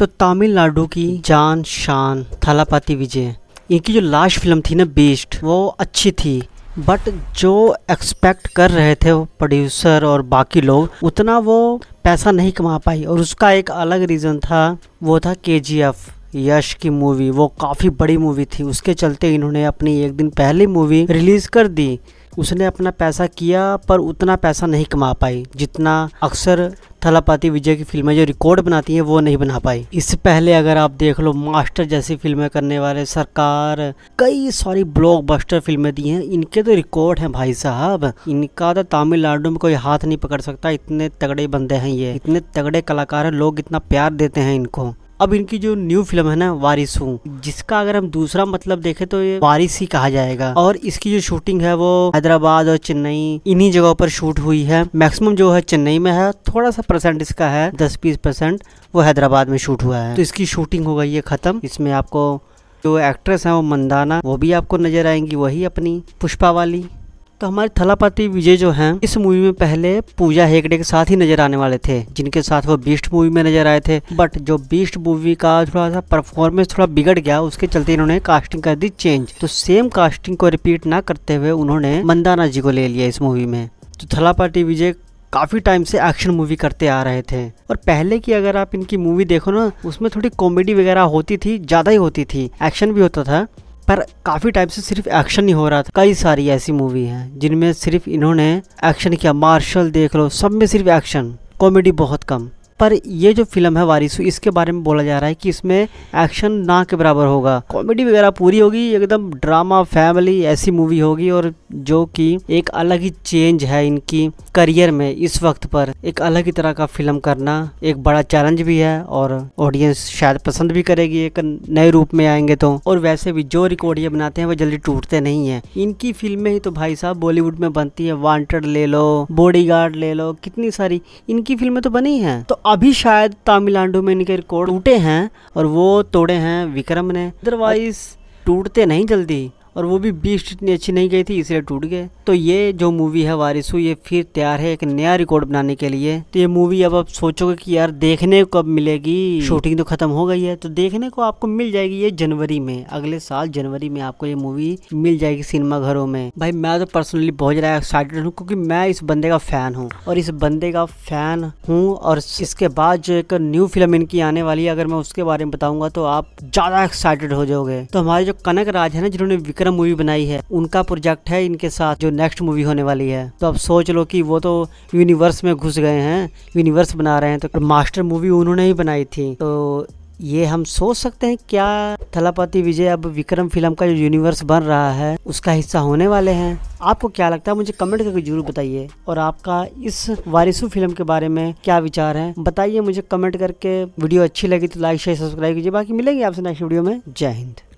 तो तमिलनाडु की जान शान थालापाती विजय इनकी जो लास्ट फिल्म थी ना बेस्ट वो अच्छी थी बट जो एक्सपेक्ट कर रहे थे प्रोड्यूसर और बाकी लोग उतना वो पैसा नहीं कमा पाई और उसका एक अलग रीज़न था वो था के यश की मूवी वो काफ़ी बड़ी मूवी थी उसके चलते इन्होंने अपनी एक दिन पहली मूवी रिलीज़ कर दी उसने अपना पैसा किया पर उतना पैसा नहीं कमा पाई जितना अक्सर थलापाती विजय की फिल्में जो रिकॉर्ड बनाती हैं वो नहीं बना पाई इससे पहले अगर आप देख लो मास्टर जैसी फिल्में करने वाले सरकार कई सारी ब्लॉकबस्टर फिल्में दी हैं इनके तो रिकॉर्ड हैं भाई साहब इनका तो तमिलनाडु में कोई हाथ नहीं पकड़ सकता इतने तगड़े बंदे हैं ये इतने तगड़े कलाकार हैं लोग इतना प्यार देते हैं इनको अब इनकी जो न्यू फिल्म है ना वारिस हूँ जिसका अगर हम दूसरा मतलब देखे तो ये वारिस ही कहा जाएगा और इसकी जो शूटिंग है वो हैदराबाद और चेन्नई इन्हीं जगहों पर शूट हुई है मैक्सिमम जो है चेन्नई में है थोड़ा सा परसेंट इसका है दस बीस परसेंट वो हैदराबाद में शूट हुआ है तो इसकी शूटिंग हो गई है ख़त्म इसमें आपको जो एक्ट्रेस है वो मंदाना वो भी आपको नज़र आएंगी वही अपनी पुष्पा वाली तो हमारे थलापति विजय जो हैं इस मूवी में पहले पूजा हेगड़े के साथ ही नजर आने वाले थे जिनके साथ वो बीस्ट मूवी में नजर आए थे बट जो बीस्ट मूवी का थोड़ा सा परफॉर्मेंस थोड़ा बिगड़ गया उसके चलते इन्होंने कास्टिंग कर दी चेंज तो सेम कास्टिंग को रिपीट ना करते हुए उन्होंने मंदाना जी को ले लिया इस मूवी में तो थलापाटी विजय काफ़ी टाइम से एक्शन मूवी करते आ रहे थे और पहले की अगर आप इनकी मूवी देखो ना उसमें थोड़ी कॉमेडी वगैरह होती थी ज़्यादा ही होती थी एक्शन भी होता था पर काफ़ी टाइम से सिर्फ एक्शन ही हो रहा था कई सारी ऐसी मूवी है जिनमें सिर्फ इन्होंने एक्शन किया मार्शल देख लो सब में सिर्फ एक्शन कॉमेडी बहुत कम पर ये जो फिल्म है वारिस इसके बारे में बोला जा रहा है कि इसमें एक्शन ना के बराबर होगा कॉमेडी वगैरह पूरी होगी एकदम ड्रामा फैमिली ऐसी मूवी होगी और जो कि एक अलग ही चेंज है इनकी करियर में इस वक्त पर एक अलग ही तरह का फिल्म करना एक बड़ा चैलेंज भी है और ऑडियंस शायद पसंद भी करेगी एक नए रूप में आएंगे तो और वैसे भी जो रिकॉर्ड ये बनाते हैं वो जल्दी टूटते नहीं है इनकी फिल्में ही तो भाई साहब बॉलीवुड में बनती है वांटेड ले लो बॉडीगार्ड ले लो कितनी सारी इनकी फिल्में तो बनी हैं तो अभी शायद तमिलनाडु में इनके रिकॉर्ड टूटे हैं और वो तोड़े हैं विक्रम ने अदरवाइज टूटते नहीं जल्दी और वो भी बीस्ट इतनी अच्छी नहीं गई थी इसलिए टूट गए तो ये जो मूवी है वारिसु ये फिर तैयार है एक नया रिकॉर्ड बनाने के लिए तो ये मूवी अब आप सोचोगे कि यार देखने को कब मिलेगी शूटिंग तो खत्म हो गई है तो देखने को आपको मिल जाएगी ये जनवरी में अगले साल जनवरी में आपको ये मूवी मिल जाएगी सिनेमा घरों में भाई मैं तो पर्सनली बहुत ज़्यादा एक्साइटेड हूँ क्योंकि मैं इस बंदे का फ़ैन हूँ और इस बंदे का फ़ैन हूँ और इसके बाद जो एक न्यू फिल्म इनकी आने वाली है अगर मैं उसके बारे में बताऊंगा तो आप ज़्यादा एक्साइटेड हो जाओगे तो हमारे जो कनक राज है ना जिन्होंने विक्रम मूवी बनाई है उनका प्रोजेक्ट है इनके साथ जो नेक्स्ट मूवी होने वाली है तो अब सोच लो कि वो तो यूनिवर्स में घुस गए हैं यूनिवर्स बना रहे हैं तो मास्टर मूवी उन्होंने ही बनाई थी तो ये हम सोच सकते हैं क्या थलापति विजय अब विक्रम फिल्म का जो यूनिवर्स बन रहा है उसका हिस्सा होने वाले हैं आपको क्या लगता है मुझे कमेंट करके जरूर बताइए और आपका इस वारिसू फिल्म के बारे में क्या विचार है बताइए मुझे कमेंट करके वीडियो अच्छी लगी तो लाइक शेयर सब्सक्राइब कीजिए बाकी मिलेंगे आपसे नेक्स्ट वीडियो में जय हिंद